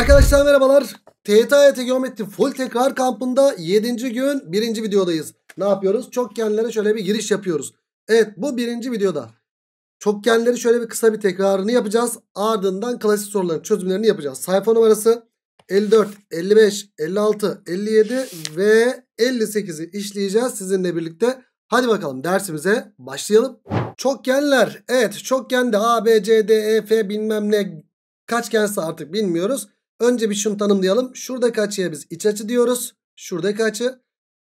Arkadaşlar merhabalar. TYT Geometri Full Tekrar Kampı'nda 7. gün 1. videodayız. Ne yapıyoruz? Çokgenlere şöyle bir giriş yapıyoruz. Evet bu 1. videoda. Çokgenleri şöyle bir kısa bir tekrarını yapacağız. Ardından klasik soruların çözümlerini yapacağız. Sayfa numarası 54, 55, 56, 57 ve 58'i işleyeceğiz sizinle birlikte. Hadi bakalım dersimize başlayalım. Çokgenler. Evet çokgende A, B, C, D, E, F bilmem ne kaçgense artık bilmiyoruz. Önce bir şunu tanımlayalım. Şuradaki açıya biz iç açı diyoruz. Şuradaki açı.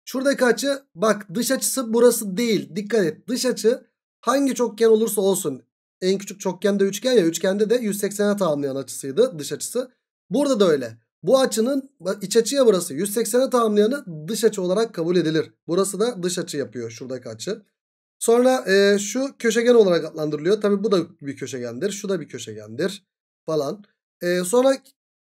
Şuradaki açı bak dış açısı burası değil. Dikkat et dış açı hangi çokgen olursa olsun. En küçük çokgen de üçgen ya. Üçgende de 180'e tamamlayan açısıydı dış açısı. Burada da öyle. Bu açının iç açıya burası 180'e tamamlayanı dış açı olarak kabul edilir. Burası da dış açı yapıyor şuradaki açı. Sonra e, şu köşegen olarak adlandırılıyor. Tabi bu da bir köşegendir. Şu da bir köşegendir falan. E, sonra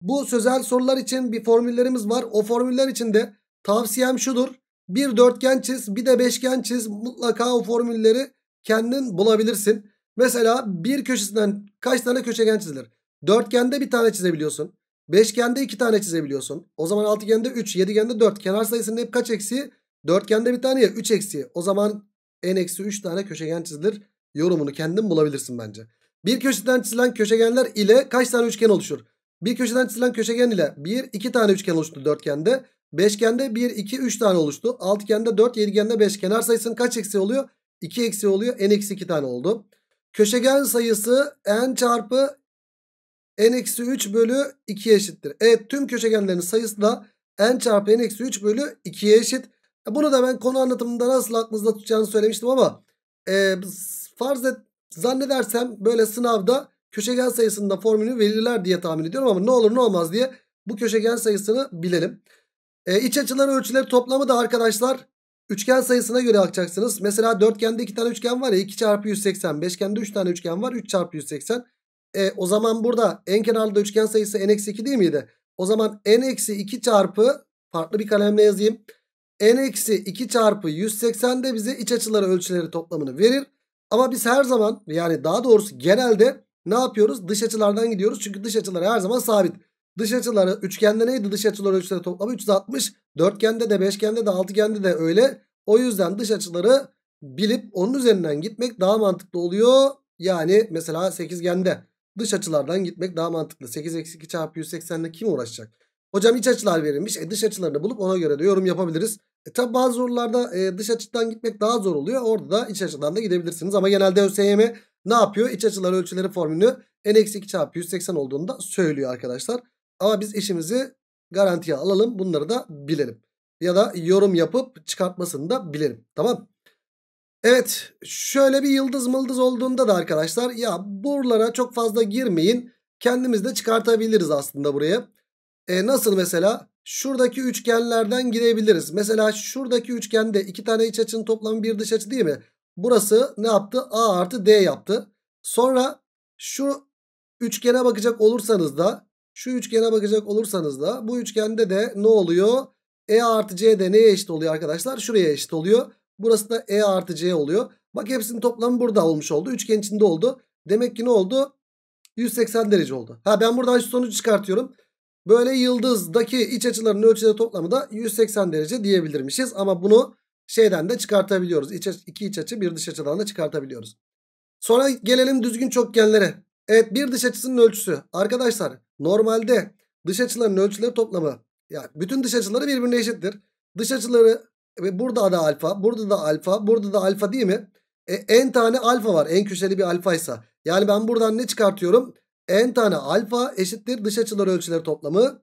bu sözel sorular için bir formüllerimiz var. O formüller için de tavsiyem şudur. Bir dörtgen çiz bir de beşgen çiz. Mutlaka o formülleri kendin bulabilirsin. Mesela bir köşesinden kaç tane köşegen çizilir? Dörtgende bir tane çizebiliyorsun. Beşgende iki tane çizebiliyorsun. O zaman altıgende üç, yedigende dört. Kenar sayısının hep kaç eksiği? Dörtgende bir tane ya üç eksiği. O zaman en eksi üç tane köşegen çizilir. Yorumunu kendin bulabilirsin bence. Bir köşesinden çizilen köşegenler ile kaç tane üçgen oluşur? Bir köşeden çizilen köşegen ile 1 2 tane üçgen oluştu dörtgende. Beşgende 1 2 3 tane oluştu. Altıgende 4 yedigende 5 kenar sayısının kaç eksi oluyor? 2 eksi oluyor. N eksi 2 tane oldu. Köşegen sayısı n çarpı n eksi 3 bölü 2'ye eşittir. Evet tüm köşegenlerin sayısı da n çarpı n eksi 3 bölü 2'ye eşit. E, bunu da ben konu anlatımında nasıl aklınızda tutacağını söylemiştim ama e, farz et zannedersem böyle sınavda köşegen sayısında formülü verirler diye tahmin ediyorum ama ne olur ne olmaz diye bu köşegen sayısını bilelim. E, iç açıları ölçüleri toplamı da arkadaşlar üçgen sayısına göre alacaksınız. Mesela dörtgende iki tane üçgen var ya 2 çarpı 180. Beşgende 3 tane üçgen var 3 çarpı 180. E, o zaman burada en kenarlı üçgen sayısı n-2 değil miydi? O zaman n-2 çarpı farklı bir kalemle yazayım. n-2 çarpı 180 de bize iç açıları ölçüleri toplamını verir. Ama biz her zaman yani daha doğrusu genelde ne yapıyoruz? Dış açılardan gidiyoruz. Çünkü dış açılar her zaman sabit. Dış açıları üçgende neydi? Dış açıları ölçüleri toplamı 360. Dörtgende de beşgende de altıgende de öyle. O yüzden dış açıları bilip onun üzerinden gitmek daha mantıklı oluyor. Yani mesela sekizgende dış açılardan gitmek daha mantıklı. 8 eksi 2 çarpı 180'de kim uğraşacak? Hocam iç açılar verilmiş. E dış açılarını bulup ona göre de yorum yapabiliriz. E tabi bazı sorularda e, dış açıdan gitmek daha zor oluyor. Orada da iç açıdan da gidebilirsiniz. Ama genelde ÖSYM ne yapıyor? İç açılar ölçüleri formülünü n-2 çarpı 180 olduğunu da söylüyor arkadaşlar. Ama biz işimizi garantiye alalım. Bunları da bilelim. Ya da yorum yapıp çıkartmasını da bilelim. Tamam Evet şöyle bir yıldız mıldız olduğunda da arkadaşlar ya buralara çok fazla girmeyin. Kendimiz de çıkartabiliriz aslında buraya. E nasıl mesela? Şuradaki üçgenlerden girebiliriz. Mesela şuradaki üçgende iki tane iç açının toplamı bir dış açı değil mi? Burası ne yaptı? A artı D yaptı. Sonra şu üçgene bakacak olursanız da şu üçgene bakacak olursanız da bu üçgende de ne oluyor? E artı C de neye eşit oluyor arkadaşlar? Şuraya eşit oluyor. Burası da E artı C oluyor. Bak hepsinin toplamı burada olmuş oldu. Üçgen içinde oldu. Demek ki ne oldu? 180 derece oldu. Ha ben buradan şu sonucu çıkartıyorum. Böyle yıldızdaki iç açıların ölçüleri toplamı da 180 derece diyebilirmişiz. Ama bunu şeyden de çıkartabiliyoruz. İç, iki iç açı bir dış açıdan da çıkartabiliyoruz. Sonra gelelim düzgün çokgenlere. Evet bir dış açısının ölçüsü. Arkadaşlar normalde dış açıların ölçüleri toplamı. Yani bütün dış açıları birbirine eşittir. Dış açıları ve burada da alfa, burada da alfa, burada da alfa değil mi? E, n tane alfa var. En köşeli bir alfaysa. Yani ben buradan ne çıkartıyorum? N tane alfa eşittir dış açılar ölçüleri toplamı.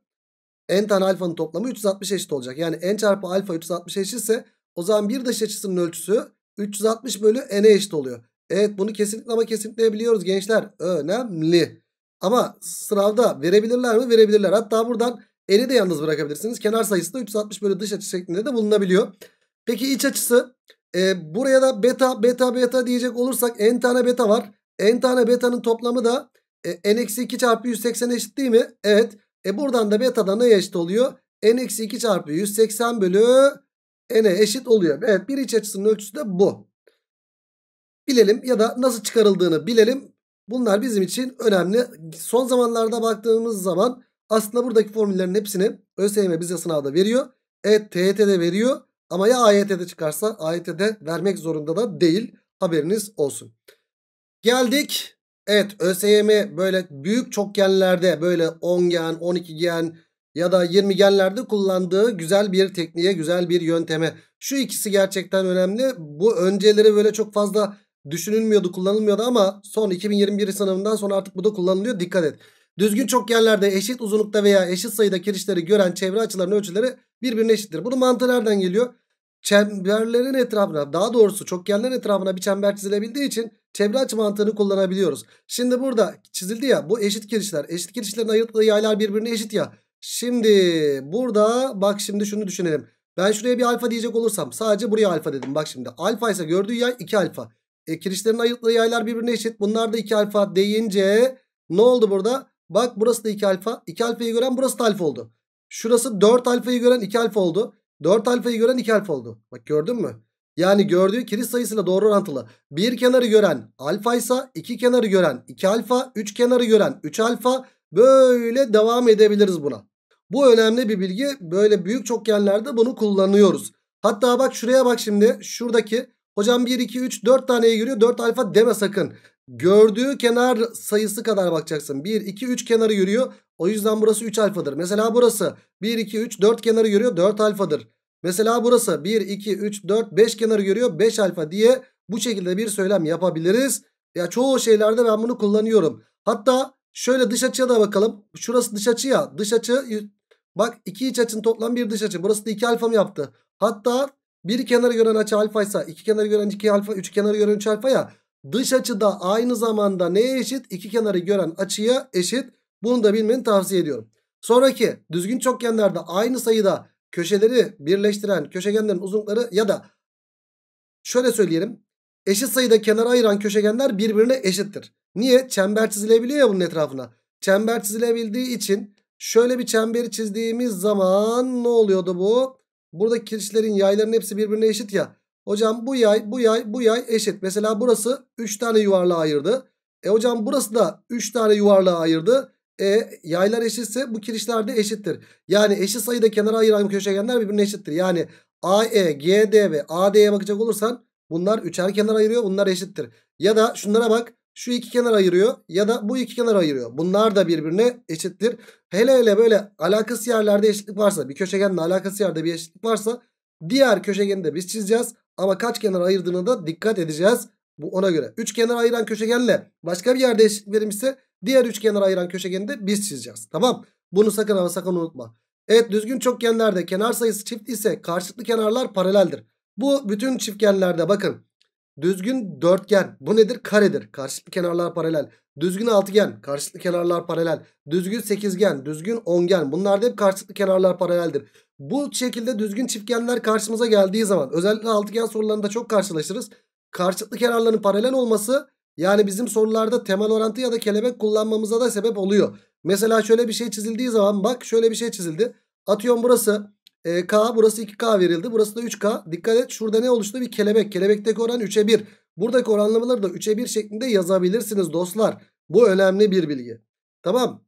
N tane alfanın toplamı 360 eşit olacak. Yani n çarpı alfa 360 eşitse o zaman bir dış açısının ölçüsü 360 bölü n'e eşit oluyor. Evet bunu kesinlikle ama kesinlikle biliyoruz gençler. Önemli. Ama sınavda verebilirler mi? Verebilirler. Hatta buradan n'i de yalnız bırakabilirsiniz. Kenar sayısı da 360 bölü dış açı şeklinde de bulunabiliyor. Peki iç açısı. E, buraya da beta beta beta diyecek olursak n tane beta var. n tane betanın toplamı da e, n-2 çarpı 180 eşit değil mi? Evet. E buradan da beta da neye eşit oluyor? n-2 çarpı 180 bölü n'e eşit oluyor. Evet bir iç açısının ölçüsü de bu. Bilelim ya da nasıl çıkarıldığını bilelim. Bunlar bizim için önemli. Son zamanlarda baktığımız zaman aslında buradaki formüllerin hepsini ÖSYM bize sınavda veriyor. Evet TYT'de veriyor ama ya AYT'de çıkarsa AYT'de vermek zorunda da değil. Haberiniz olsun. Geldik. Evet ÖSYM böyle büyük çokgenlerde böyle 10 gen, 12 gen, ya da 20 genlerde kullandığı güzel bir tekniğe, güzel bir yönteme. Şu ikisi gerçekten önemli. Bu önceleri böyle çok fazla düşünülmüyordu, kullanılmıyordu ama son 2021 sınavından sonra artık bu da kullanılıyor. Dikkat et. Düzgün çokgenlerde eşit uzunlukta veya eşit sayıda kirişleri gören çevre açılarının ölçüleri birbirine eşittir. Bunun mantığı nereden geliyor? Çemberlerin etrafına daha doğrusu çokgenlerin etrafına bir çember çizilebildiği için çevre açı mantığını kullanabiliyoruz. Şimdi burada çizildi ya bu eşit kirişler. Eşit kirişlerin ayırttığı yaylar birbirine eşit ya. Şimdi burada bak şimdi şunu düşünelim. Ben şuraya bir alfa diyecek olursam sadece buraya alfa dedim. Bak şimdi alfa ise gördüğü yay 2 alfa. E, kirişlerin ayırtları yaylar birbirine eşit. Bunlar da 2 alfa deyince ne oldu burada? Bak burası da 2 alfa. 2 alfayı gören burası da alfa oldu. Şurası 4 alfayı gören 2 alfa oldu. 4 alfayı gören 2 alfa oldu. Bak gördün mü? Yani gördüğü kiriş sayısıyla doğru orantılı. Bir kenarı gören alfa ise iki kenarı gören 2 alfa, üç kenarı gören 3 alfa, Böyle devam edebiliriz buna. Bu önemli bir bilgi. Böyle büyük çokgenlerde bunu kullanıyoruz. Hatta bak şuraya bak şimdi. Şuradaki hocam 1, 2, 3, 4 taneye giriyor. 4 alfa deme sakın. Gördüğü kenar sayısı kadar bakacaksın. 1, 2, 3 kenarı yürüyor. O yüzden burası 3 alfadır. Mesela burası 1, 2, 3, 4 kenarı yürüyor. 4 alfadır. Mesela burası 1, 2, 3, 4, 5 kenarı yürüyor 5 alfa diye bu şekilde bir söylem yapabiliriz. Ya çoğu şeylerde ben bunu kullanıyorum. Hatta Şöyle dış açıya da bakalım. Şurası dış açı ya. Dış açı bak iki iç açının toplam bir dış açı. Burası da iki alfa mı yaptı? Hatta bir kenarı gören açı alfaysa iki kenarı gören iki alfa üç kenarı gören üç alfa ya. Dış açı da aynı zamanda neye eşit? İki kenarı gören açıya eşit. Bunu da bilmeni tavsiye ediyorum. Sonraki düzgün çokgenlerde aynı sayıda köşeleri birleştiren köşegenlerin uzunlukları ya da şöyle söyleyelim. Eşit sayıda kenara ayıran köşegenler birbirine eşittir. Niye? Çember çizilebiliyor ya bunun etrafına. Çember çizilebildiği için şöyle bir çemberi çizdiğimiz zaman ne oluyordu bu? Buradaki kirişlerin yayların hepsi birbirine eşit ya. Hocam bu yay, bu yay, bu yay eşit. Mesela burası 3 tane yuvarlığa ayırdı. E hocam burası da 3 tane yuvarlığa ayırdı. E yaylar eşitse bu kirişler de eşittir. Yani eşit sayıda kenara ayıran köşegenler birbirine eşittir. Yani AE, GD ve AD'ye bakacak olursan bunlar üçer kenar ayırıyor. Bunlar eşittir. Ya da şunlara bak şu iki kenar ayırıyor ya da bu iki kenar ayırıyor. Bunlar da birbirine eşittir. Hele hele böyle alakası yerlerde eşitlik varsa bir köşegenle alakası yerde bir eşitlik varsa diğer köşegeni de biz çizeceğiz. Ama kaç kenar ayırdığını da dikkat edeceğiz. Bu ona göre. Üç kenar ayıran köşegenle başka bir yerde eşitlik verilmişse diğer üç kenar ayıran köşegeni de biz çizeceğiz. Tamam. Bunu sakın ama sakın unutma. Evet düzgün çokgenlerde kenar sayısı çift ise karşılıklı kenarlar paraleldir. Bu bütün çiftgenlerde bakın Düzgün dörtgen. Bu nedir? Karedir. Karşılıklı kenarlar paralel. Düzgün altıgen. Karşılıklı kenarlar paralel. Düzgün sekizgen. Düzgün ongen. Bunlar da hep karşılıklı kenarlar paraleldir. Bu şekilde düzgün çiftgenler karşımıza geldiği zaman özellikle altıgen sorularında çok karşılaşırız. Karşılıklı kenarların paralel olması yani bizim sorularda temel orantı ya da kelebek kullanmamıza da sebep oluyor. Mesela şöyle bir şey çizildiği zaman bak şöyle bir şey çizildi. Atıyorum burası e, K burası 2K verildi. Burası da 3K. Dikkat et şurada ne oluştu? Bir kelebek. Kelebekteki oran 3'e 1. Buradaki oranlamaları da 3'e 1 şeklinde yazabilirsiniz dostlar. Bu önemli bir bilgi. Tamam.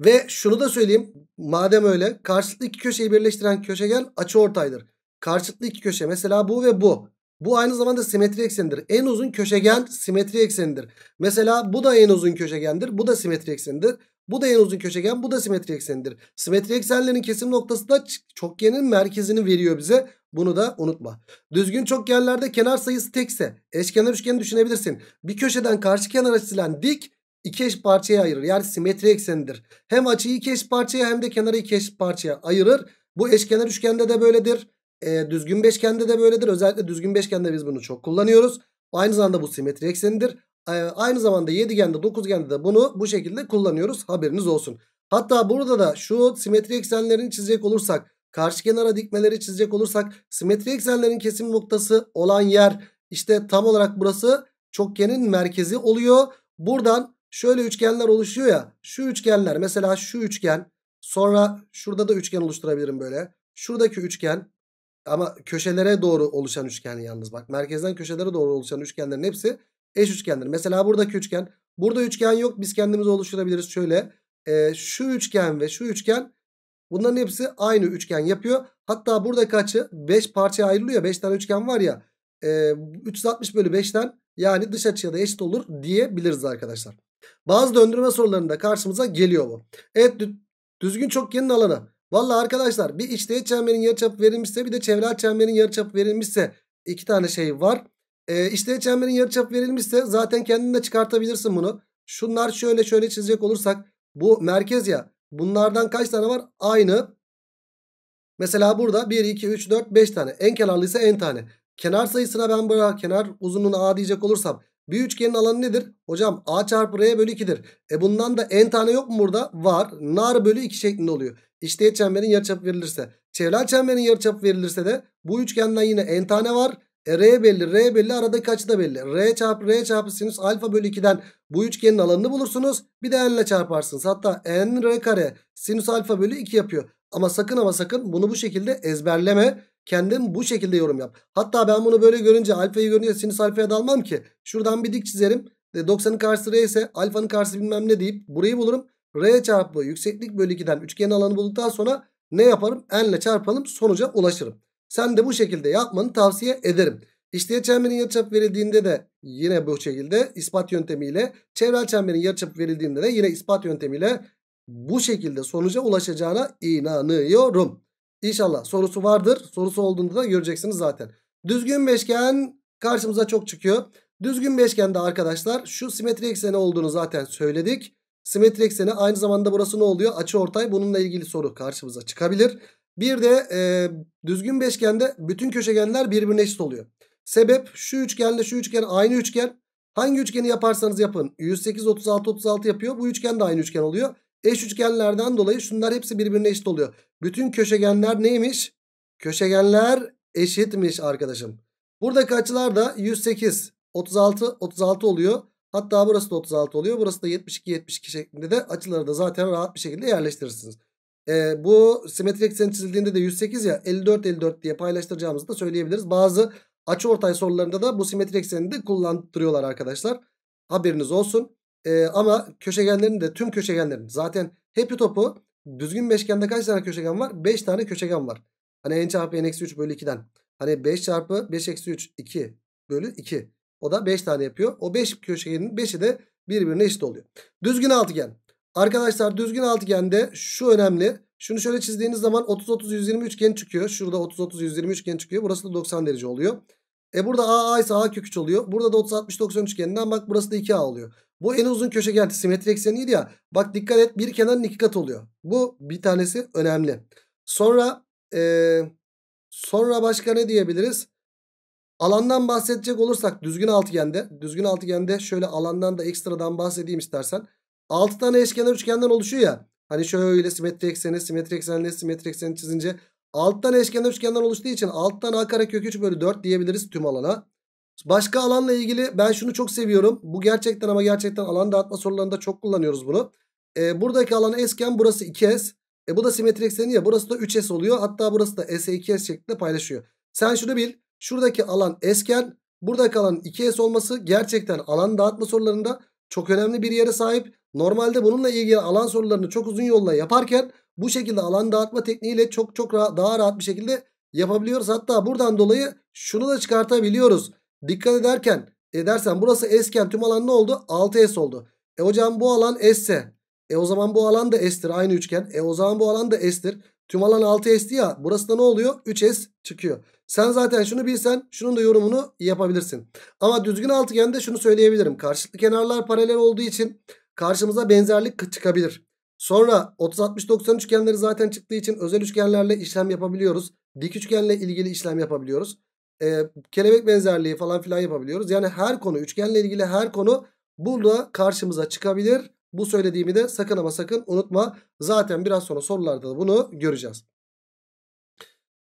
Ve şunu da söyleyeyim. Madem öyle karşılıklı iki köşeyi birleştiren köşegen açı ortaydır. Karşılıklı iki köşe mesela bu ve bu. Bu aynı zamanda simetri eksenidir. En uzun köşegen simetri eksenidir. Mesela bu da en uzun köşegendir. Bu da simetri eksenidir. Bu da en uzun köşegen bu da simetri eksenidir. Simetri eksenlerin kesim noktası da çokgenin merkezini veriyor bize. Bunu da unutma. Düzgün çokgenlerde kenar sayısı tekse eşkenar üçgeni düşünebilirsin. Bir köşeden karşı kenara çizilen dik iki eş parçaya ayırır. Yani simetri eksenidir. Hem açıyı iki eş parçaya hem de kenarı iki eş parçaya ayırır. Bu eşkenar üçgende de böyledir. E, düzgün beşgende de böyledir. Özellikle düzgün beşgende biz bunu çok kullanıyoruz. Aynı zamanda bu simetri eksenidir. Ee, aynı zamanda 7 gende 9 gende de bunu bu şekilde kullanıyoruz. Haberiniz olsun. Hatta burada da şu simetri eksenlerini çizecek olursak karşı kenara dikmeleri çizecek olursak simetri eksenlerin kesim noktası olan yer işte tam olarak burası çokgenin merkezi oluyor. Buradan şöyle üçgenler oluşuyor ya şu üçgenler mesela şu üçgen sonra şurada da üçgen oluşturabilirim böyle. Şuradaki üçgen ama köşelere doğru oluşan üçgen yalnız bak merkezden köşelere doğru oluşan üçgenlerin hepsi eş üçgendir. Mesela buradaki üçgen. Burada üçgen yok. Biz kendimiz oluşturabiliriz şöyle. E, şu üçgen ve şu üçgen bunların hepsi aynı üçgen yapıyor. Hatta buradaki açı 5 parçaya ayrılıyor. 5 tane üçgen var ya. E, 360 bölü 5'ten yani dış açıya da eşit olur diyebiliriz arkadaşlar. Bazı döndürme sorularında karşımıza geliyor bu. Evet düzgün çokgenin alanı. Valla arkadaşlar bir içte çemberin yarıçapı verilmişse bir de çevre çemberin yarıçapı verilmişse iki tane şey var. E, işte çemberin yarıçap verilmişse zaten kendin de çıkartabilirsin bunu. Şunlar şöyle şöyle çizecek olursak bu merkez ya. Bunlardan kaç tane var? Aynı. Mesela burada 1, 2, 3, 4, 5 tane. En kenarlıysa en tane. Kenar sayısına ben bırak kenar uzunluğuna A diyecek olursam. Bir üçgenin alanı nedir? Hocam A çarpı R bölü 2'dir. E bundan da N tane yok mu burada? Var. Nar bölü 2 şeklinde oluyor. İşte çemberin yarıçapı verilirse. Çevren çemberin yarıçapı verilirse de bu üçgenden yine N tane var. E, r belli R belli aradaki açı da belli. R çarpı R çarpı sinüs alfa bölü 2'den bu üçgenin alanını bulursunuz. Bir de n ile çarparsınız. Hatta n R kare sinüs alfa bölü 2 yapıyor. Ama sakın ama sakın bunu bu şekilde ezberleme. kendin bu şekilde yorum yap. Hatta ben bunu böyle görünce alfayı görünce sinüs alfaya dalmam ki. Şuradan bir dik çizerim. 90'ın e, karşısı R ise alfanın karşısı bilmem ne deyip burayı bulurum. R çarpı yükseklik bölü 2'den üçgenin alanı bulduktan sonra ne yaparım? N ile çarpalım sonuca ulaşırım. Sen de bu şekilde yapmanı tavsiye ederim. İşleye çemberin yarıçapı verildiğinde de yine bu şekilde ispat yöntemiyle çevrel çemberin yarıçapı verildiğinde de yine ispat yöntemiyle bu şekilde sonuca ulaşacağına inanıyorum. İnşallah sorusu vardır. Sorusu olduğunda da göreceksiniz zaten. Düzgün beşgen karşımıza çok çıkıyor. Düzgün beşgende arkadaşlar şu simetri ekseni olduğunu zaten söyledik. Simetri ekseni aynı zamanda burası ne oluyor? Açı ortay bununla ilgili soru karşımıza çıkabilir. Bir de e, düzgün beşgende bütün köşegenler birbirine eşit oluyor. Sebep şu üçgenle şu üçgen aynı üçgen. Hangi üçgeni yaparsanız yapın. 108, 36, 36 yapıyor. Bu üçgen de aynı üçgen oluyor. Eş üçgenlerden dolayı şunlar hepsi birbirine eşit oluyor. Bütün köşegenler neymiş? Köşegenler eşitmiş arkadaşım. Buradaki açılar da 108, 36, 36 oluyor. Hatta burası da 36 oluyor. Burası da 72, 72 şeklinde de açıları da zaten rahat bir şekilde yerleştirirsiniz. E, bu simetrik ekseni çizildiğinde de 108 ya 54 54 diye paylaştıracağımızı da söyleyebiliriz. Bazı açı ortay sorularında da bu simetrik ekseni de kullandırıyorlar arkadaşlar. Haberiniz olsun. E, ama köşegenlerin de tüm köşegenlerin zaten happy topu düzgün beşgende kaç tane köşegen var? 5 tane köşegen var. Hani n çarpı n eksi 3 bölü 2'den. Hani 5 çarpı 5 eksi 3 2 bölü 2. O da 5 tane yapıyor. O 5 beş köşegenin 5'i de birbirine eşit oluyor. Düzgün altıgen. Arkadaşlar düzgün altıgende şu önemli. Şunu şöyle çizdiğiniz zaman 30-30-120 üçgen çıkıyor. Şurada 30-30-120 üçgen çıkıyor. Burası da 90 derece oluyor. E burada a a ise A kök 3 oluyor. Burada da 30-60-90 üçgeninden bak burası da 2A oluyor. Bu en uzun köşegen simetri ekseniydi ya. Bak dikkat et bir kenarın iki kat oluyor. Bu bir tanesi önemli. Sonra e, sonra başka ne diyebiliriz? Alandan bahsedecek olursak düzgün altıgende. Düzgün altıgende şöyle alandan da ekstradan bahsedeyim istersen. 6 tane eşkenar üçgenden oluşuyor ya. Hani şöyle simetri ekseni, simetri eksenle simetri ekseni çizince 6 tane eşkenar üçgenden oluştuğu için 6 tane a kare kök 3 bölü 4 diyebiliriz tüm alana. Başka alanla ilgili ben şunu çok seviyorum. Bu gerçekten ama gerçekten alan dağıtma sorularında çok kullanıyoruz bunu. E, buradaki alan esken burası 2s. E, bu da simetri ekseni ya burası da 3s oluyor. Hatta burası da s'e 2s şeklinde paylaşıyor. Sen şunu bil. Şuradaki alan esken. Buradaki alan 2s olması gerçekten alan dağıtma sorularında çok önemli bir yere sahip. Normalde bununla ilgili alan sorularını çok uzun yolla yaparken bu şekilde alan dağıtma tekniğiyle çok çok rahat, daha rahat bir şekilde yapabiliyoruz. Hatta buradan dolayı şunu da çıkartabiliyoruz. Dikkat ederken edersen burası esken tüm alan ne oldu? 6S oldu. E hocam bu alan S ise e o zaman bu alan da S'tir aynı üçgen. E o zaman bu alan da S'tir. Tüm alan 6S'ti ya burası da ne oluyor? 3S çıkıyor. Sen zaten şunu bilsen şunun da yorumunu yapabilirsin. Ama düzgün altıgende şunu söyleyebilirim. Karşılıklı kenarlar paralel olduğu için karşımıza benzerlik çıkabilir. Sonra 30-60-90 üçgenleri zaten çıktığı için özel üçgenlerle işlem yapabiliyoruz. Dik üçgenle ilgili işlem yapabiliyoruz. Ee, kelebek benzerliği falan filan yapabiliyoruz. Yani her konu üçgenle ilgili her konu burada karşımıza çıkabilir. Bu söylediğimi de sakın ama sakın unutma. Zaten biraz sonra sorularda da bunu göreceğiz.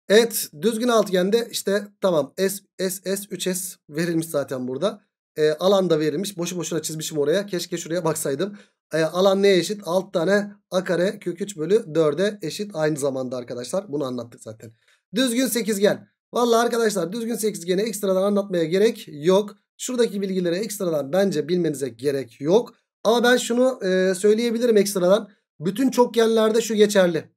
Evet düzgün altıgende işte tamam S, S, S, 3S verilmiş zaten burada. E, alan da verilmiş. Boşu boşuna çizmişim oraya. Keşke şuraya baksaydım. E, alan neye eşit? Alt tane a kare kök 3 bölü 4'e eşit aynı zamanda arkadaşlar. Bunu anlattık zaten. Düzgün sekizgen. Valla arkadaşlar düzgün sekizgeni ekstradan anlatmaya gerek yok. Şuradaki bilgileri ekstradan bence bilmenize gerek yok. Ama ben şunu e, söyleyebilirim ekstradan. Bütün çokgenlerde şu geçerli.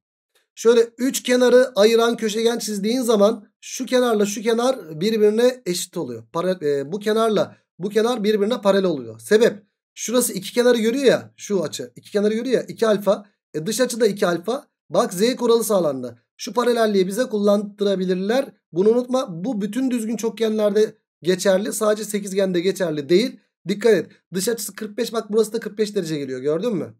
Şöyle üç kenarı ayıran köşegen çizdiğin zaman şu kenarla şu kenar birbirine eşit oluyor. Para, e, bu kenarla bu kenar birbirine paralel oluyor. Sebep şurası iki kenarı görüyor ya şu açı. iki kenarı görüyor ya 2 alfa. E, dış açı da 2 alfa. Bak Z kuralı sağlandı. Şu paralelliği bize kullandırabilirler. Bunu unutma. Bu bütün düzgün çokgenlerde geçerli. Sadece sekizgende geçerli değil. Dikkat et. Dış açısı 45 bak burası da 45 derece geliyor gördün mü?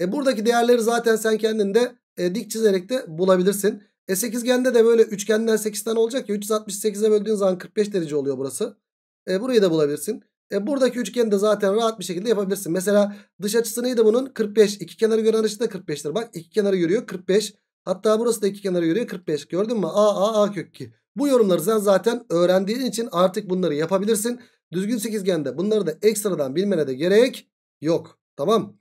E buradaki değerleri zaten sen kendin de e, dik çizerek de bulabilirsin. E sekizgende de böyle üçgenden 8 tane olacak ya 368'e böldüğün zaman 45 derece oluyor burası. E, burayı da bulabilirsin. E, buradaki üçgeni de zaten rahat bir şekilde yapabilirsin. Mesela dış açısı neydi bunun? 45. İki kenarı gören açı da 45'tir. Bak iki kenarı yürüyor 45. Hatta burası da iki kenarı yürüyor 45. Gördün mü? A A A kök 2. Bu yorumları sen zaten öğrendiğin için artık bunları yapabilirsin. Düzgün sekizgende bunları da ekstradan bilmene de gerek yok. Tamam.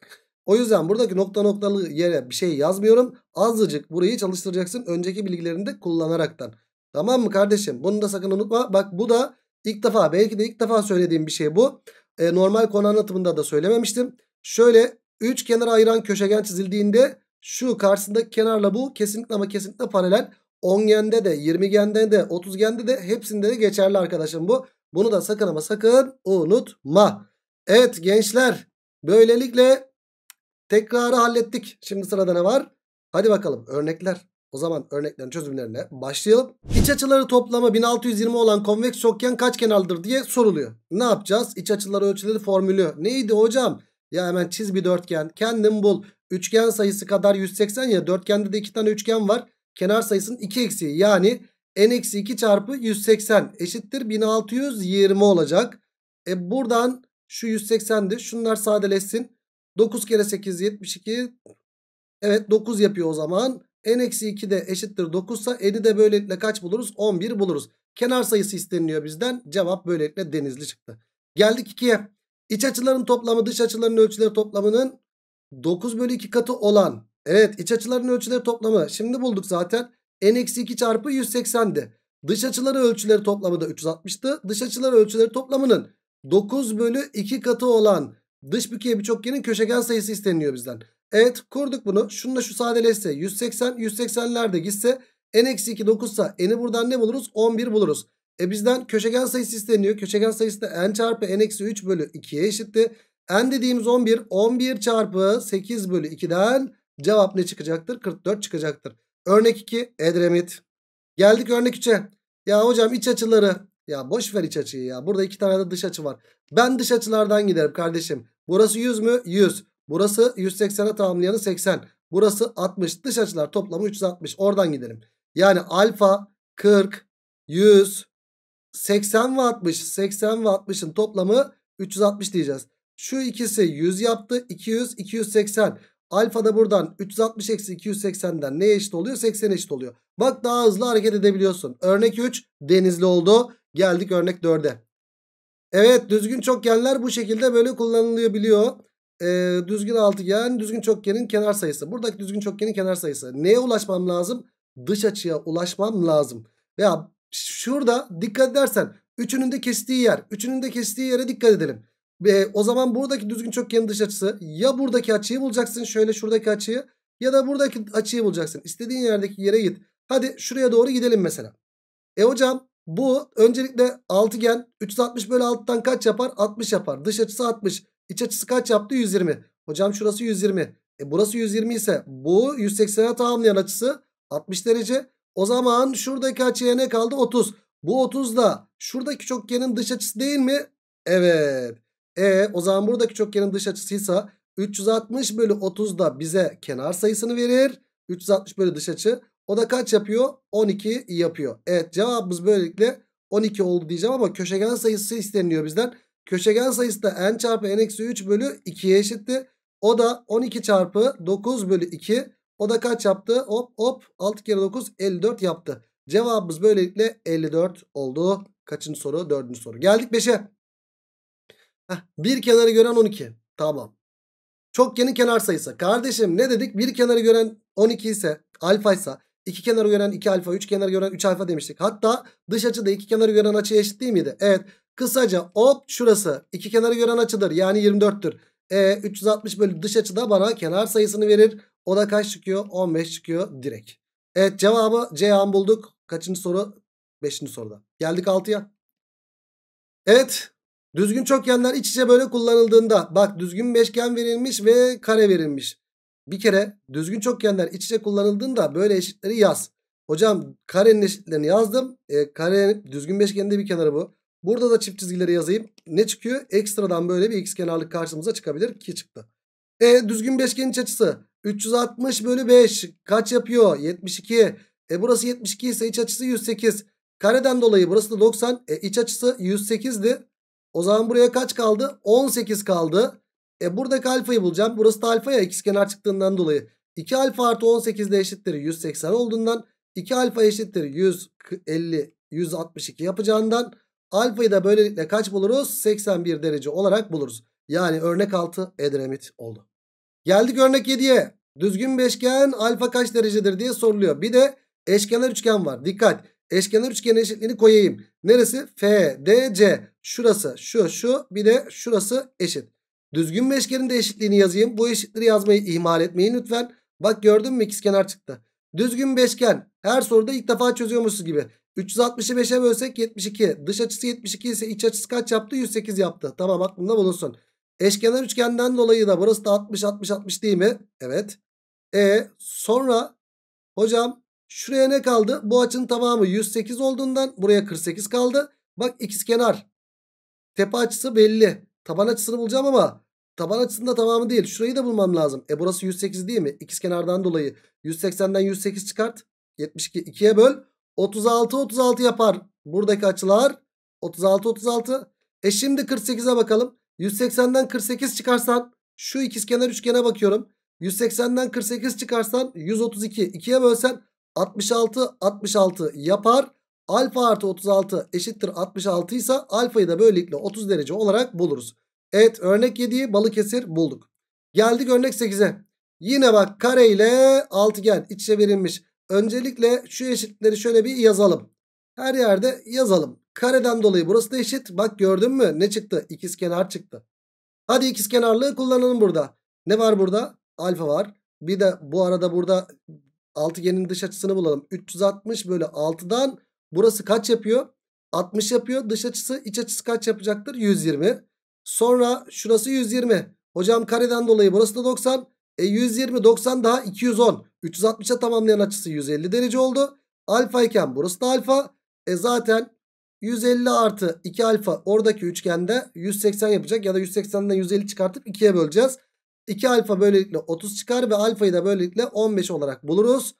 O yüzden buradaki nokta noktalı yere bir şey yazmıyorum. Azıcık burayı çalıştıracaksın önceki bilgilerini de kullanaraktan. Tamam mı kardeşim? Bunu da sakın unutma. Bak bu da ilk defa belki de ilk defa söylediğim bir şey bu. Ee, normal konu anlatımında da söylememiştim. Şöyle üç kenara ayıran köşegen çizildiğinde şu karşısındaki kenarla bu kesinlikle ama kesinlikle paralel. 10 gende de 20 gende de 30 gende de hepsinde de geçerli arkadaşım bu. Bunu da sakın ama sakın unutma. Evet gençler böylelikle Tekrarı hallettik. Şimdi sırada ne var? Hadi bakalım örnekler. O zaman örneklerin çözümlerine başlayalım. İç açıları toplamı 1620 olan konveks çokgen kaç kenarlıdır diye soruluyor. Ne yapacağız? İç açıları ölçüleri formülü. Neydi hocam? Ya hemen çiz bir dörtgen. Kendin bul. Üçgen sayısı kadar 180 ya. Dörtgende de iki tane üçgen var. Kenar sayısının 2 eksiği. Yani n eksi 2 çarpı 180 eşittir 1620 olacak. E buradan şu 180'di. Şunlar sadeleşsin. 9 kere 8 72. Evet 9 yapıyor o zaman. N eksi 2 de eşittir 9 ise n'i de böylelikle kaç buluruz? 11 buluruz. Kenar sayısı isteniliyor bizden. Cevap böylelikle denizli çıktı. Geldik 2'ye. İç açıların toplamı dış açıların ölçüleri toplamının 9 bölü 2 katı olan. Evet iç açıların ölçüleri toplamı. Şimdi bulduk zaten. N eksi 2 çarpı 180'di. Dış açıları ölçüleri toplamı da 360'tı. Dış açıları ölçüleri toplamının 9 bölü 2 katı olan Dış bükeye bir çokgenin köşegen sayısı isteniyor bizden. Evet kurduk bunu. Şununla şu sadeleşse 180 180'lerde gitse n-2 9 sa n'i buradan ne buluruz? 11 buluruz. E bizden köşegen sayısı isteniyor. Köşegen sayısı da n çarpı n-3 bölü 2'ye eşitti. n dediğimiz 11. 11 çarpı 8 bölü 2'den cevap ne çıkacaktır? 44 çıkacaktır. Örnek 2 Edremit. Geldik örnek 3'e. Ya hocam iç açıları. Ya boş ver iç açıyı ya. Burada iki tane de dış açı var. Ben dış açılardan giderim kardeşim. Burası 100 mü? 100. Burası 180'e tamamlayanı 80. Burası 60. Dış açılar toplamı 360. Oradan gidelim. Yani alfa 40, 100, 80 ve 60. 80 ve 60'ın toplamı 360 diyeceğiz. Şu ikisi 100 yaptı. 200, 280. Alfa da buradan 360 eksi 280'den neye eşit oluyor? 80 eşit oluyor. Bak daha hızlı hareket edebiliyorsun. Örnek 3 denizli oldu. Geldik örnek 4'e. Evet düzgün çokgenler bu şekilde böyle kullanılabiliyor. Ee, düzgün altıgen düzgün çokgenin kenar sayısı. Buradaki düzgün çokgenin kenar sayısı. Neye ulaşmam lazım? Dış açıya ulaşmam lazım. Ya şurada dikkat edersen üçünün de kestiği yer. Üçünün de kestiği yere dikkat edelim. E, o zaman buradaki düzgün çokgenin dış açısı ya buradaki açıyı bulacaksın şöyle şuradaki açıyı ya da buradaki açıyı bulacaksın. İstediğin yerdeki yere git. Hadi şuraya doğru gidelim mesela. E hocam bu öncelikle altıgen 360 bölü 6'dan kaç yapar? 60 yapar. Dış açısı 60. İç açısı kaç yaptı? 120. Hocam şurası 120. E burası 120 ise bu 180'e tamamlayan açısı 60 derece. O zaman şuradaki açıya ne kaldı? 30. Bu 30 da şuradaki çokgenin dış açısı değil mi? Evet. E o zaman buradaki çokgenin dış açısıysa 360 bölü 30 da bize kenar sayısını verir. 360 bölü dış açı. O da kaç yapıyor? 12 yapıyor. Evet cevabımız böylelikle 12 oldu diyeceğim ama köşegen sayısı isteniliyor bizden. Köşegen sayısı da n çarpı n eksi 3 bölü 2'ye eşitti. O da 12 çarpı 9 bölü 2. O da kaç yaptı? Hop hop 6 kere 9 54 yaptı. Cevabımız böylelikle 54 oldu. Kaçıncı soru? Dördüncü soru. Geldik 5'e. Bir kenarı gören 12. Tamam. Çok Çokgenin kenar sayısı. Kardeşim ne dedik? Bir kenarı gören 12 ise alfa ise İki kenarı gören 2 alfa, üç kenarı gören 3 alfa demiştik. Hatta dış açı da iki kenarı gören açıya eşit değil miydi? Evet. Kısaca hop şurası iki kenarı gören açıdır. Yani 24'tür. E, 360 bölü dış açı da bana kenar sayısını verir. O da kaç çıkıyor? 15 çıkıyor direkt. Evet cevabı C an bulduk. Kaçıncı soru? Beşinci soruda. Geldik 6'ya. Evet. Düzgün çokgenler iç içe böyle kullanıldığında bak düzgün beşgen verilmiş ve kare verilmiş bir kere düzgün çokgenler iç içe kullanıldığında böyle eşitleri yaz. Hocam karenin eşitlerini yazdım. E, kare düzgün beşgende bir kenarı bu. Burada da çift çizgileri yazayım. Ne çıkıyor? Ekstradan böyle bir x kenarlık karşımıza çıkabilir ki çıktı. E düzgün beşgenin iç açısı 360 bölü 5 kaç yapıyor? 72. E burası 72 ise iç açısı 108. Kareden dolayı burası da 90. E iç açısı 108'di. O zaman buraya kaç kaldı? 18 kaldı. E buradaki alfayı bulacağım. Burası da alfa ya ikizkenar çıktığından dolayı. 2 alfa artı 18 de eşittir 180 olduğundan 2 alfa eşittir 150 162 yapacağından alfayı da böylelikle kaç buluruz? 81 derece olarak buluruz. Yani örnek 6 Edremit oldu. Geldik örnek 7'ye. Düzgün beşgen alfa kaç derecedir diye soruluyor. Bir de eşkenar üçgen var. Dikkat. Eşkenar üçgen eşitliğini koyayım. Neresi? F, D, C. Şurası, şu, şu. Bir de şurası eşit. Düzgün beşgenin de eşitliğini yazayım. Bu eşitleri yazmayı ihmal etmeyin lütfen. Bak gördün mü ikizkenar çıktı. Düzgün beşgen. Her soruda ilk defa çözüyormuşuz gibi. 360'ı 5'e bölsek 72. Dış açısı 72 ise iç açısı kaç yaptı? 108 yaptı. Tamam aklında bulunsun. Eşkenar üçgenden dolayı da burası da 60 60 60 değil mi? Evet. E sonra hocam şuraya ne kaldı? Bu açının tamamı 108 olduğundan buraya 48 kaldı. Bak ikizkenar. Tepe açısı belli. Taban açısını bulacağım ama Taban açısında tamamı değil. Şurayı da bulmam lazım. E burası 108 değil mi? İkiz kenardan dolayı 180'den 108 çıkart. 72 2'ye böl. 36 36 yapar. Buradaki açılar 36 36. E şimdi 48'e bakalım. 180'den 48 çıkarsan şu ikizkenar üçgene bakıyorum. 180'den 48 çıkarsan 132 2'ye bölsen 66 66 yapar. Alfa artı 36 eşittir 66 ise alfayı da böylelikle 30 derece olarak buluruz. Evet örnek 7'yi Balıkesir bulduk. Geldik örnek 8'e. Yine bak kare ile altıgen iç içe verilmiş. Öncelikle şu eşitleri şöyle bir yazalım. Her yerde yazalım. Kareden dolayı burası da eşit. Bak gördün mü ne çıktı? İkiz kenar çıktı. Hadi ikiz kenarlığı kullanalım burada. Ne var burada? Alfa var. Bir de bu arada burada altıgenin dış açısını bulalım. 360 bölü 6'dan burası kaç yapıyor? 60 yapıyor. Dış açısı iç açısı kaç yapacaktır? 120. Sonra şurası 120. Hocam kareden dolayı burası da 90. E 120 90 daha 210. 360'a tamamlayan açısı 150 derece oldu. Alfa iken burası da alfa. E zaten 150 artı 2 alfa oradaki üçgende 180 yapacak. Ya da 180'den 150 çıkartıp 2'ye böleceğiz. 2 alfa böylelikle 30 çıkar ve alfayı da böylelikle 15 olarak buluruz.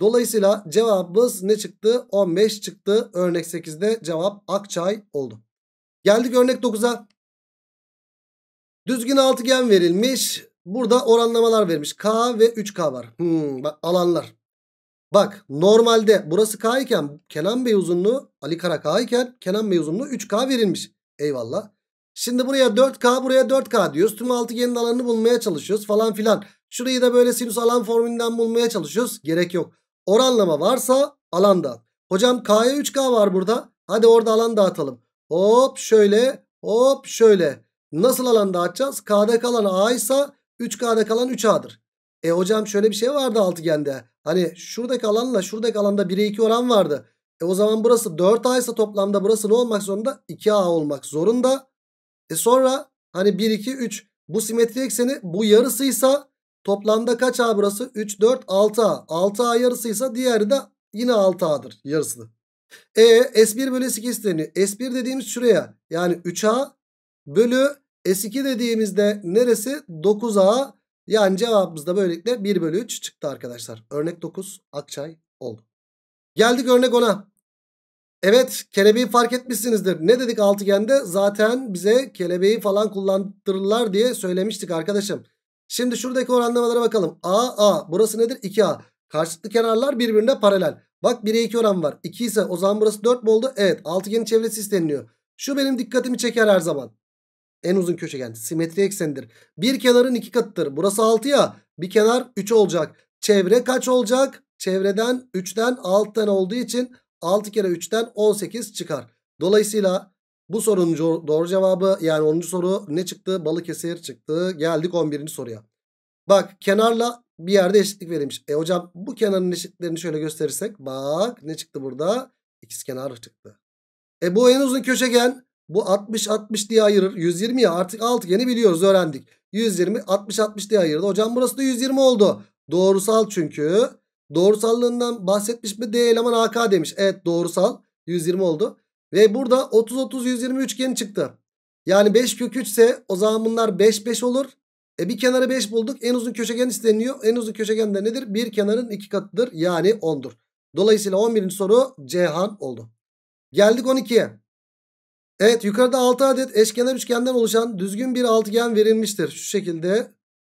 Dolayısıyla cevabımız ne çıktı? 15 çıktı. Örnek 8'de cevap Akçay oldu. Geldik örnek 9'a. Düzgün altıgen verilmiş. Burada oranlamalar vermiş. K ve 3K var. Hmm, bak alanlar. Bak normalde burası K iken Kenan Bey uzunluğu Ali Kara K iken Kenan Bey uzunluğu 3K verilmiş. Eyvallah. Şimdi buraya 4K buraya 4K diyoruz. Tüm altıgenin alanını bulmaya çalışıyoruz falan filan. Şurayı da böyle sinüs alan formülünden bulmaya çalışıyoruz. Gerek yok. Oranlama varsa alanda. dağıt. Hocam K'ya 3K var burada. Hadi orada alan dağıtalım. Hop şöyle hop şöyle. Nasıl alan dağıtacağız? K'da kalan A ise 3K'da kalan 3A'dır. E hocam şöyle bir şey vardı altıgende. Hani şuradaki alanla şuradaki alanda 1'e 2 oran vardı. E o zaman burası 4A ise toplamda burası ne olmak zorunda? 2A olmak zorunda. E sonra hani 1, 2, 3 bu simetri ekseni bu yarısıysa toplamda kaç A burası? 3, 4, 6A. 6A yarısıysa diğeri de yine 6A'dır yarısı. E S1 bölü S2 isteniyor. S1 dediğimiz şuraya yani 3A bölü S2 dediğimizde neresi? 9A. Yani cevabımız da böylelikle 1 bölü 3 çıktı arkadaşlar. Örnek 9 Akçay oldu. Geldik örnek 10'a. Evet kelebeği fark etmişsinizdir. Ne dedik altıgende? Zaten bize kelebeği falan kullandırırlar diye söylemiştik arkadaşım. Şimdi şuradaki oranlamalara bakalım. A, A. Burası nedir? 2A. Karşılıklı kenarlar birbirine paralel. Bak 1'e 2 oran var. 2 ise o zaman burası 4 mü oldu? Evet. Altıgenin çevresi isteniliyor. Şu benim dikkatimi çeker her zaman. En uzun köşegen simetri eksendir. Bir kenarın iki katıdır. Burası 6 ya. Bir kenar 3 olacak. Çevre kaç olacak? Çevreden 3'ten 6 olduğu için 6 kere 3'ten 18 çıkar. Dolayısıyla bu sorunun doğru cevabı yani 10. soru ne çıktı? Balıkesir çıktı. Geldik 11. soruya. Bak kenarla bir yerde eşitlik verilmiş. E hocam bu kenarın eşitlerini şöyle gösterirsek. Bak ne çıktı burada? İkiz kenar çıktı. E bu en uzun köşegen. Bu 60-60 diye ayırır. 120 ya artık 6 yeni biliyoruz öğrendik. 120 60-60 diye ayırdı. Hocam burası da 120 oldu. Doğrusal çünkü. Doğrusallığından bahsetmiş mi? D eleman AK demiş. Evet doğrusal. 120 oldu. Ve burada 30-30-120 üçgeni çıktı. Yani 5 kök 3 ise o zaman bunlar 5-5 olur. E bir kenarı 5 bulduk. En uzun köşegen isteniyor. En uzun köşegen de nedir? Bir kenarın 2 katıdır. Yani 10'dur. Dolayısıyla 11. soru Cihan oldu. Geldik 12'ye. Evet yukarıda 6 adet eşkenar üçgenden oluşan düzgün bir altıgen verilmiştir. Şu şekilde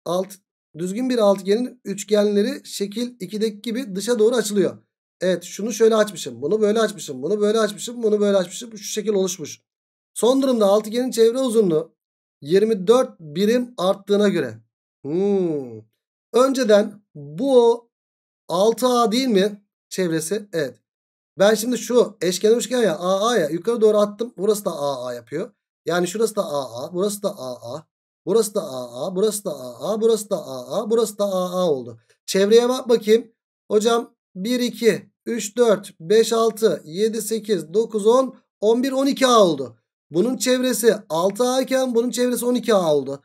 alt düzgün bir altıgenin üçgenleri şekil 2'deki gibi dışa doğru açılıyor. Evet şunu şöyle açmışım. Bunu böyle açmışım. Bunu böyle açmışım. Bunu böyle açmışım. Şu şekil oluşmuş. Son durumda altıgenin çevre uzunluğu 24 birim arttığına göre. Hmm. Önceden bu 6A değil mi çevresi? Evet. Ben şimdi şu eşken üçgen ya AA'ya yukarı doğru attım. Burası da AA yapıyor. Yani şurası da AA, burası da AA, burası da AA, burası da AA, burası da AA, burası da AA oldu. Çevreye bak bakayım. Hocam 1 2 3 4 5 6 7 8 9 10 11 12A oldu. Bunun çevresi 6A iken bunun çevresi 12A oldu.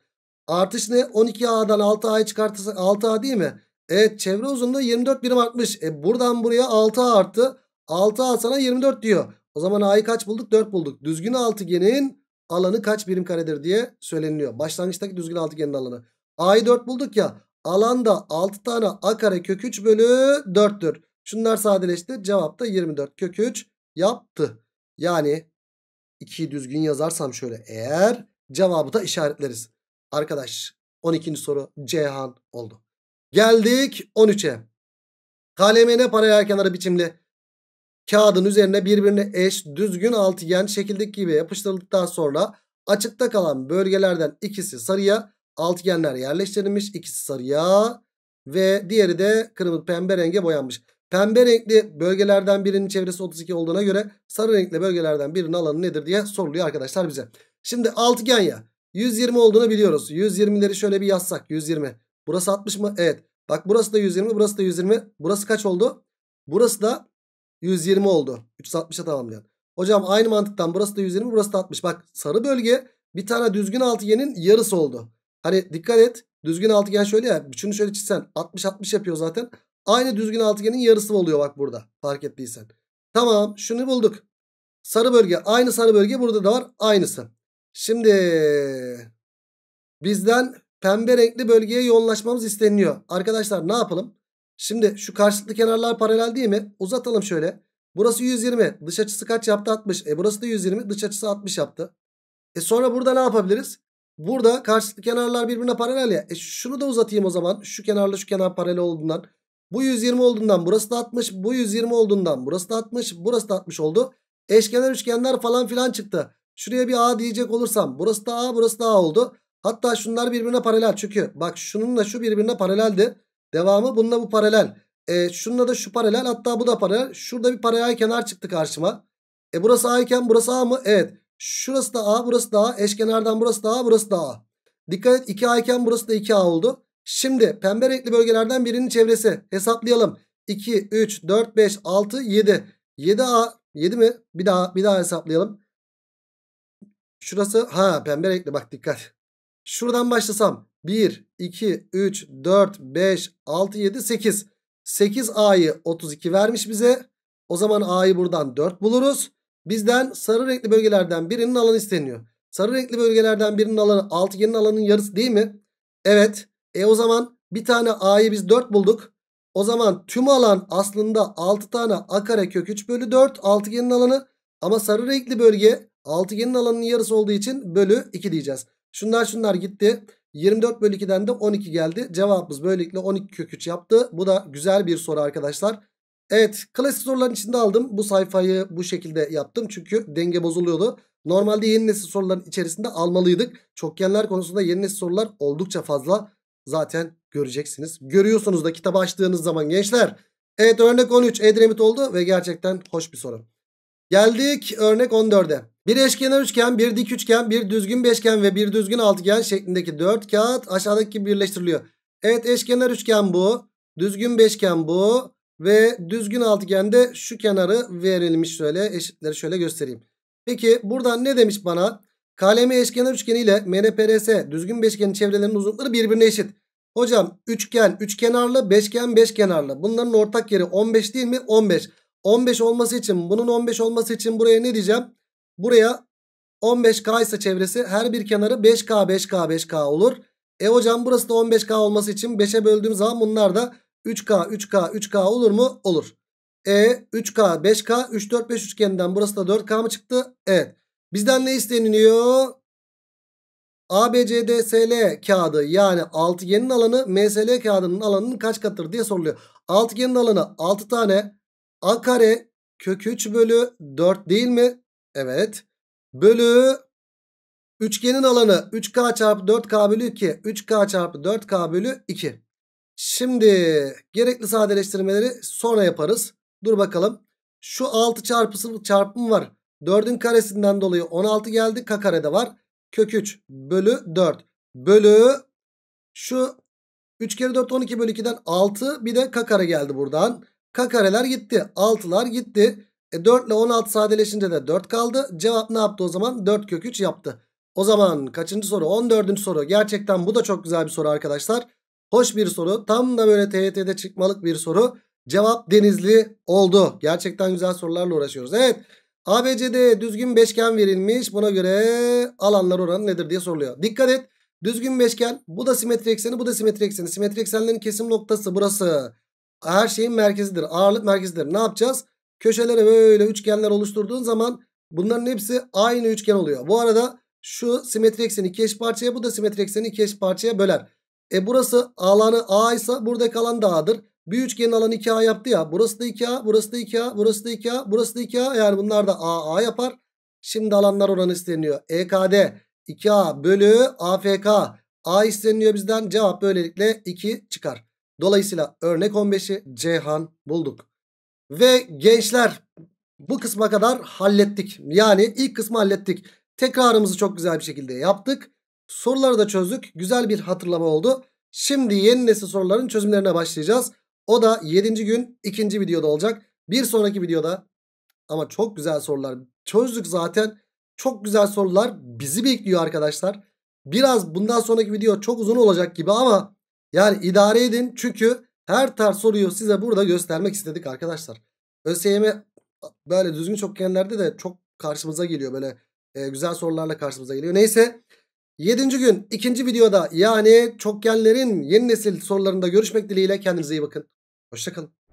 Artış ne? 12A'dan 6A'yı çıkartırsak 6A değil mi? Evet çevre uzunluğu 24 birim artmış. E buradan buraya 6A arttı. 6A sana 24 diyor. O zaman A'yı kaç bulduk? 4 bulduk. Düzgün altıgenin alanı kaç birim karedir diye söyleniliyor. Başlangıçtaki düzgün altıgenin alanı. A'yı 4 bulduk ya. Alanda 6 tane A kare kök 3 bölü 4'tür. Şunlar sadeleşti. Cevap da 24 kök 3 yaptı. Yani 2'yi düzgün yazarsam şöyle eğer cevabı da işaretleriz. Arkadaş 12. soru Cihan oldu. Geldik 13'e. KLMN paralel kenarı biçimli kağıdın üzerine birbirine eş düzgün altıgen şekildeki gibi yapıştırıldıktan sonra açıkta kalan bölgelerden ikisi sarıya altıgenler yerleştirilmiş. ikisi sarıya ve diğeri de kırmızı pembe renge boyanmış. Pembe renkli bölgelerden birinin çevresi 32 olduğuna göre sarı renkli bölgelerden birinin alanı nedir diye soruluyor arkadaşlar bize. Şimdi altıgen ya 120 olduğunu biliyoruz. 120'leri şöyle bir yazsak 120. Burası 60 mı? Evet. Bak burası da 120 burası da 120. Burası kaç oldu? Burası da 120 oldu. 360'a tamamlayan. Hocam aynı mantıktan burası da 120 burası da 60. Bak sarı bölge bir tane düzgün altıgenin yarısı oldu. Hani dikkat et düzgün altıgen şöyle ya. Bütünü şöyle çizsen 60-60 yapıyor zaten. Aynı düzgün altıgenin yarısı oluyor bak burada fark ettiysen. Tamam şunu bulduk. Sarı bölge aynı sarı bölge burada da var aynısı. Şimdi bizden pembe renkli bölgeye yoğunlaşmamız isteniyor. Arkadaşlar ne yapalım? Şimdi şu karşılıklı kenarlar paralel değil mi? Uzatalım şöyle. Burası 120. Dış açısı kaç yaptı? 60. E burası da 120. Dış açısı 60 yaptı. E sonra burada ne yapabiliriz? Burada karşılıklı kenarlar birbirine paralel ya. E şunu da uzatayım o zaman. Şu kenarla şu kenar paralel olduğundan. Bu 120 olduğundan burası da 60. Bu 120 olduğundan burası da 60. Burası da 60 oldu. Eşkenar üçgenler falan filan çıktı. Şuraya bir A diyecek olursam. Burası da A burası da A oldu. Hatta şunlar birbirine paralel. Çünkü bak şununla şu birbirine paraleldi. Devamı bununla bu paralel. E, şununla da şu paralel hatta bu da paralel. Şurada bir paraya kenar çıktı karşıma. E burası A iken burası A mı? Evet. Şurası da A burası da A. Eşkenardan burası da A burası da A. Dikkat et 2A iken burası da 2A oldu. Şimdi pembe renkli bölgelerden birinin çevresi. Hesaplayalım. 2, 3, 4, 5, 6, 7. 7A 7 mi? Bir daha bir daha hesaplayalım. Şurası ha pembe renkli bak dikkat. Şuradan başlasam 1, 2, 3, 4, 5, 6, 7, 8. 8 A'yı 32 vermiş bize. O zaman A'yı buradan 4 buluruz. Bizden sarı renkli bölgelerden birinin alanı isteniyor. Sarı renkli bölgelerden birinin alanı altıgenin alanının yarısı değil mi? Evet. E o zaman bir tane A'yı biz 4 bulduk. O zaman tüm alan aslında 6 tane A kare kök 3 bölü 4 altıgenin alanı. Ama sarı renkli bölge altıgenin alanının yarısı olduğu için bölü 2 diyeceğiz. Şunlar şunlar gitti. 24 bölü 2'den de 12 geldi. Cevabımız böylelikle 12 köküç yaptı. Bu da güzel bir soru arkadaşlar. Evet klasik soruların içinde aldım. Bu sayfayı bu şekilde yaptım. Çünkü denge bozuluyordu. Normalde yeni nesil soruların içerisinde almalıydık. Çokgenler konusunda yeni nesil sorular oldukça fazla. Zaten göreceksiniz. Görüyorsunuz da kitabı açtığınız zaman gençler. Evet örnek 13 Edremit oldu ve gerçekten hoş bir soru. Geldik örnek 14'e. Bir eşkenar üçgen, bir dik üçgen, bir düzgün beşgen ve bir düzgün altıgen şeklindeki dört kağıt aşağıdaki birleştiriliyor. Evet eşkenar üçgen bu. Düzgün beşgen bu. Ve düzgün altıgende şu kenarı verilmiş şöyle eşitleri şöyle göstereyim. Peki buradan ne demiş bana? Kalemi eşkenar üçgeni ile MNPRS düzgün beşgenin çevrelerinin uzunlukları birbirine eşit. Hocam üçgen üçkenarlı beşgen beşkenarlı bunların ortak yeri 15 değil mi? 15. 15 olması için bunun 15 olması için buraya ne diyeceğim? Buraya 15K ise çevresi her bir kenarı 5K 5K 5K olur. E hocam burası da 15K olması için 5'e böldüğüm zaman bunlar da 3K 3K 3K olur mu? Olur. E 3K 5K 3 4 5 üçgeninden burası da 4K mı çıktı? Evet. Bizden ne isteniliyor? ABCDSL kağıdı yani altıgenin alanı MSL kağıdının alanının kaç katıdır diye soruluyor. Altıgenin alanı 6 tane. A kare kök 3 bölü 4 değil mi? Evet. Bölü üçgenin alanı 3K çarpı 4K bölü 2. 3K çarpı 4K bölü 2. Şimdi gerekli sadeleştirmeleri sonra yaparız. Dur bakalım. Şu 6 çarpısı çarpım var. 4'ün karesinden dolayı 16 geldi. K karede var. Kök 3 bölü 4 bölü şu 3 kere 4 12 bölü 2'den 6 bir de k kare geldi buradan. K kareler gitti. 6'lar gitti. E 4 ile 16 sadeleşince de 4 kaldı. Cevap ne yaptı o zaman? 4 kök 3 yaptı. O zaman kaçıncı soru? 14. soru. Gerçekten bu da çok güzel bir soru arkadaşlar. Hoş bir soru. Tam da böyle TYT'de çıkmalık bir soru. Cevap denizli oldu. Gerçekten güzel sorularla uğraşıyoruz. Evet. ABCD düzgün beşgen verilmiş. Buna göre alanlar oranı nedir diye soruluyor. Dikkat et. Düzgün beşgen. Bu da simetri ekseni. Bu da simetri ekseni. Simetri eksenlerin kesim noktası burası. Her şeyin merkezidir. Ağırlık merkezidir. Ne yapacağız? Köşelere böyle üçgenler oluşturduğun zaman bunların hepsi aynı üçgen oluyor. Bu arada şu simetri ekseni iki eş parçaya bu da simetri ekseni iki eş parçaya böler. E burası alanı A ise burada kalan da A'dır. Bir üçgenin alanı 2A yaptı ya. Burası da 2A, burası da 2A, burası da 2A, burası da 2A. Yani bunlar da A, A yapar. Şimdi alanlar oranı isteniyor. EKD 2A bölü AFK. A isteniyor bizden. Cevap böylelikle 2 çıkar. Dolayısıyla örnek 15'i Ceyhan bulduk. Ve gençler bu kısma kadar hallettik. Yani ilk kısmı hallettik. Tekrarımızı çok güzel bir şekilde yaptık. Soruları da çözdük. Güzel bir hatırlama oldu. Şimdi yeni nesil soruların çözümlerine başlayacağız. O da 7. gün 2. videoda olacak. Bir sonraki videoda ama çok güzel sorular çözdük zaten. Çok güzel sorular bizi bekliyor arkadaşlar. Biraz bundan sonraki video çok uzun olacak gibi ama yani idare edin. Çünkü her tarz soruyu size burada göstermek istedik arkadaşlar. ÖSYM böyle düzgün çokgenlerde de çok karşımıza geliyor. Böyle e, güzel sorularla karşımıza geliyor. Neyse 7. gün 2. videoda yani çokgenlerin yeni nesil sorularında görüşmek dileğiyle kendinize iyi bakın. Hoşçakalın.